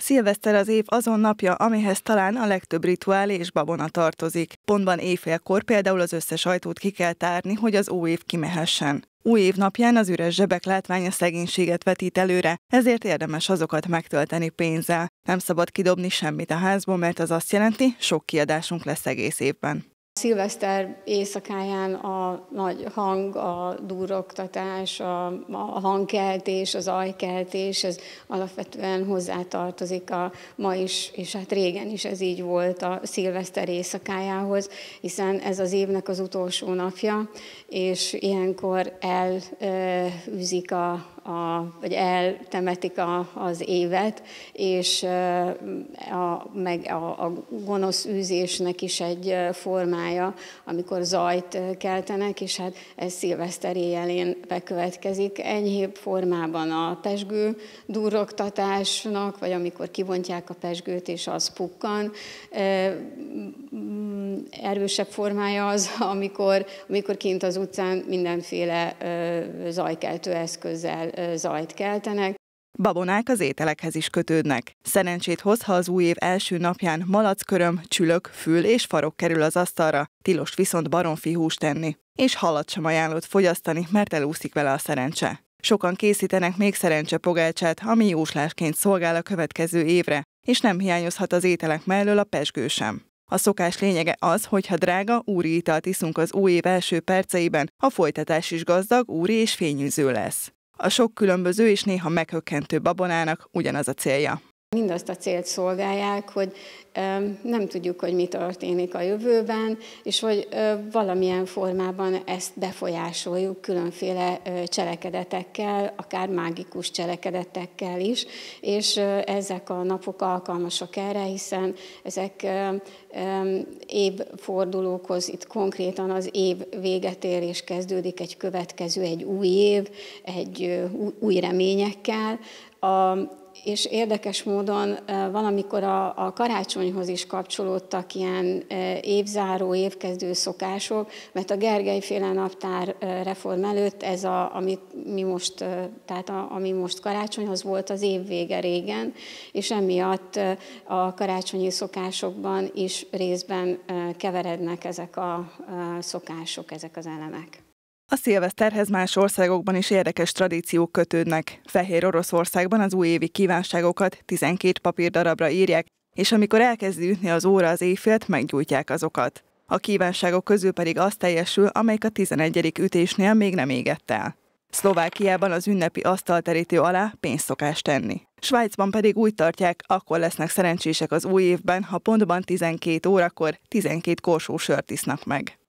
Szilveszter az év azon napja, amihez talán a legtöbb rituálé és babona tartozik. Pontban éjfélkor például az összes ajtót ki kell tárni, hogy az új év kimehessen. Új év napján az üres zsebek látványa szegénységet vetít előre, ezért érdemes azokat megtölteni pénzzel. Nem szabad kidobni semmit a házból, mert az azt jelenti, sok kiadásunk lesz egész évben. Szilveszter éjszakáján a nagy hang, a duroktatás, a, a hangkeltés, az ajkeltés, ez alapvetően hozzátartozik a ma is, és hát régen is ez így volt a szilveszter éjszakájához, hiszen ez az évnek az utolsó napja, és ilyenkor elűzik a, a, vagy eltemetik a, az évet, és a, meg a, a gonosz űzésnek is egy formája csinálja, amikor zajt keltenek, és hát ez szilveszter éjjelén bekövetkezik. Enyhébb formában a pesgő durroktatásnak, vagy amikor kivontják a pesgőt, és az pukkan. Mm, erősebb formája az, amikor, amikor kint az utcán mindenféle zajkeltő eszközzel zajt keltenek, Babonák az ételekhez is kötődnek. Szerencsét hoz, ha az új év első napján malacköröm, csülök, fül és farok kerül az asztalra, tilos viszont baromfi hús tenni. És halat sem ajánlott fogyasztani, mert elúszik vele a szerencse. Sokan készítenek még szerencsepogácsát, ami jóslásként szolgál a következő évre, és nem hiányozhat az ételek mellől a pesgő sem. A szokás lényege az, hogy ha drága, úri italt iszunk az új év első perceiben, a folytatás is gazdag, úri és fényűző lesz. A sok különböző és néha meghökkentő babonának ugyanaz a célja. Mindazt a célt szolgálják, hogy nem tudjuk, hogy mi történik a jövőben, és hogy valamilyen formában ezt befolyásoljuk különféle cselekedetekkel, akár mágikus cselekedetekkel is, és ezek a napok alkalmasak erre, hiszen ezek évfordulókhoz, itt konkrétan az év véget ér, és kezdődik egy következő, egy új év, egy új reményekkel, a, és érdekes módon valamikor a, a karácsonyhoz is kapcsolódtak ilyen évzáró, évkezdő szokások, mert a Gergely féle naptár reform előtt ez, a, amit mi most, tehát a, ami most karácsonyhoz volt az év régen, és emiatt a karácsonyi szokásokban is részben keverednek ezek a szokások, ezek az elemek. A szilveszterhez más országokban is érdekes tradíciók kötődnek. Fehér Oroszországban az újévi kívánságokat 12 papírdarabra írják, és amikor elkezdi ütni az óra az éjfélt, meggyújtják azokat. A kívánságok közül pedig az teljesül, amelyik a 11. ütésnél még nem égett el. Szlovákiában az ünnepi asztalterítő alá pénzt szokás tenni. Svájcban pedig úgy tartják, akkor lesznek szerencsések az új évben, ha pontban 12 órakor 12 korsó sört isznak meg.